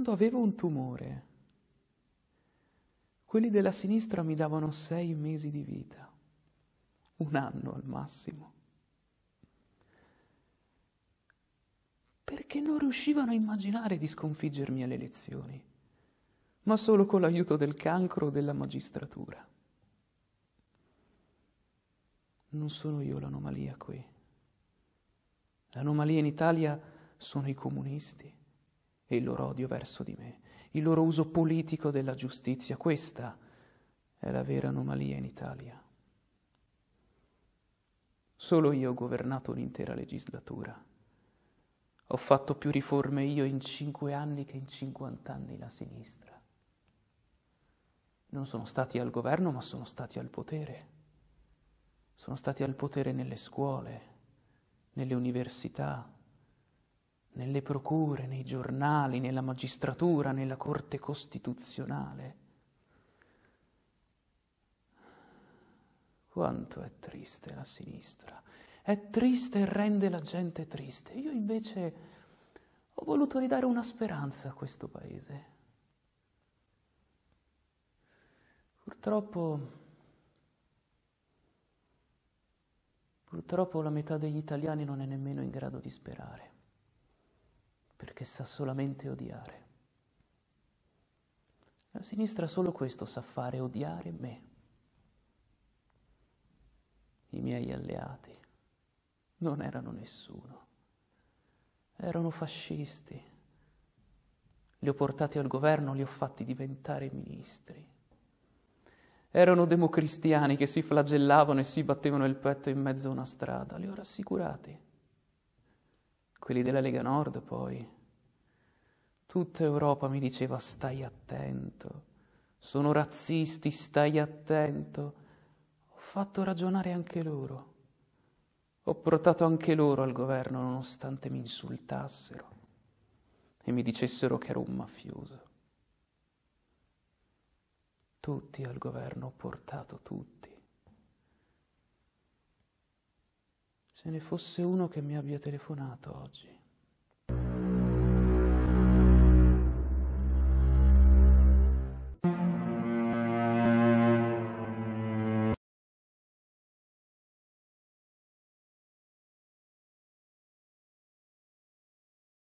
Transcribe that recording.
quando avevo un tumore. Quelli della sinistra mi davano sei mesi di vita, un anno al massimo. Perché non riuscivano a immaginare di sconfiggermi alle elezioni, ma solo con l'aiuto del cancro o della magistratura. Non sono io l'anomalia qui. L'anomalia in Italia sono i comunisti e il loro odio verso di me, il loro uso politico della giustizia. Questa è la vera anomalia in Italia. Solo io ho governato un'intera legislatura. Ho fatto più riforme io in cinque anni che in cinquant'anni la sinistra. Non sono stati al governo, ma sono stati al potere. Sono stati al potere nelle scuole, nelle università, nelle procure, nei giornali, nella magistratura, nella Corte Costituzionale. Quanto è triste la sinistra. È triste e rende la gente triste. Io invece ho voluto ridare una speranza a questo paese. Purtroppo, purtroppo la metà degli italiani non è nemmeno in grado di sperare perché sa solamente odiare. La sinistra solo questo sa fare, odiare me, i miei alleati. Non erano nessuno, erano fascisti. Li ho portati al governo, li ho fatti diventare ministri. Erano democristiani che si flagellavano e si battevano il petto in mezzo a una strada, li ho rassicurati quelli della Lega Nord poi. Tutta Europa mi diceva stai attento, sono razzisti, stai attento. Ho fatto ragionare anche loro. Ho portato anche loro al governo nonostante mi insultassero e mi dicessero che ero un mafioso. Tutti al governo ho portato tutti. se ne fosse uno che mi abbia telefonato oggi.